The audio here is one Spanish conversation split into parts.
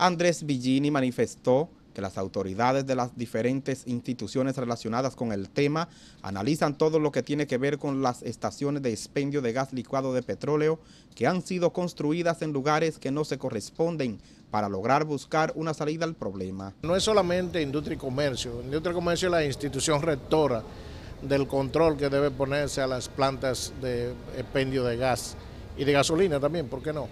Andrés Villini manifestó que las autoridades de las diferentes instituciones relacionadas con el tema analizan todo lo que tiene que ver con las estaciones de expendio de gas licuado de petróleo que han sido construidas en lugares que no se corresponden para lograr buscar una salida al problema. No es solamente industria y comercio, industria y comercio es la institución rectora del control que debe ponerse a las plantas de expendio de gas y de gasolina también, ¿por qué no?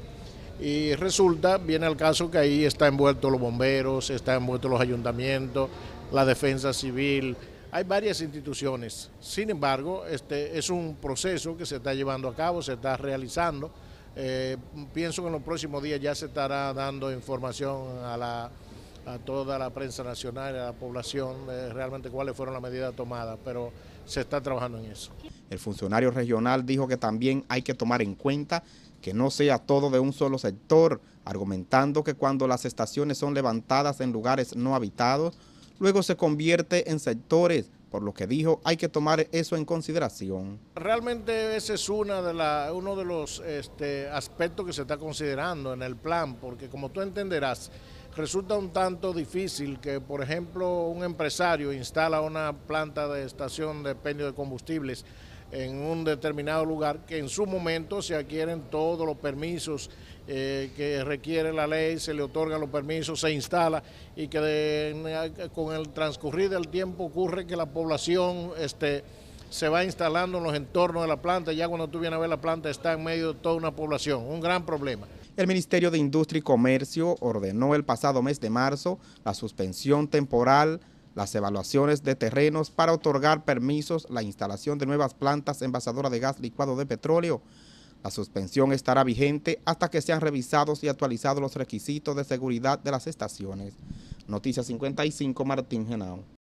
y resulta, viene el caso que ahí está envuelto los bomberos, están envueltos los ayuntamientos, la defensa civil, hay varias instituciones. Sin embargo, este es un proceso que se está llevando a cabo, se está realizando. Eh, pienso que en los próximos días ya se estará dando información a la a toda la prensa nacional a la población eh, realmente cuáles fueron las medidas tomadas, pero se está trabajando en eso. El funcionario regional dijo que también hay que tomar en cuenta que no sea todo de un solo sector, argumentando que cuando las estaciones son levantadas en lugares no habitados, luego se convierte en sectores, por lo que dijo hay que tomar eso en consideración. Realmente ese es uno de los este, aspectos que se está considerando en el plan, porque como tú entenderás, Resulta un tanto difícil que, por ejemplo, un empresario instala una planta de estación de expendio de combustibles en un determinado lugar, que en su momento se adquieren todos los permisos eh, que requiere la ley, se le otorgan los permisos, se instala y que con el transcurrir del tiempo ocurre que la población este, se va instalando en los entornos de la planta, ya cuando tú vienes a ver la planta está en medio de toda una población, un gran problema el Ministerio de Industria y Comercio ordenó el pasado mes de marzo la suspensión temporal, las evaluaciones de terrenos para otorgar permisos, la instalación de nuevas plantas envasadoras de gas licuado de petróleo. La suspensión estará vigente hasta que sean revisados y actualizados los requisitos de seguridad de las estaciones. Noticia 55, Martín Genao.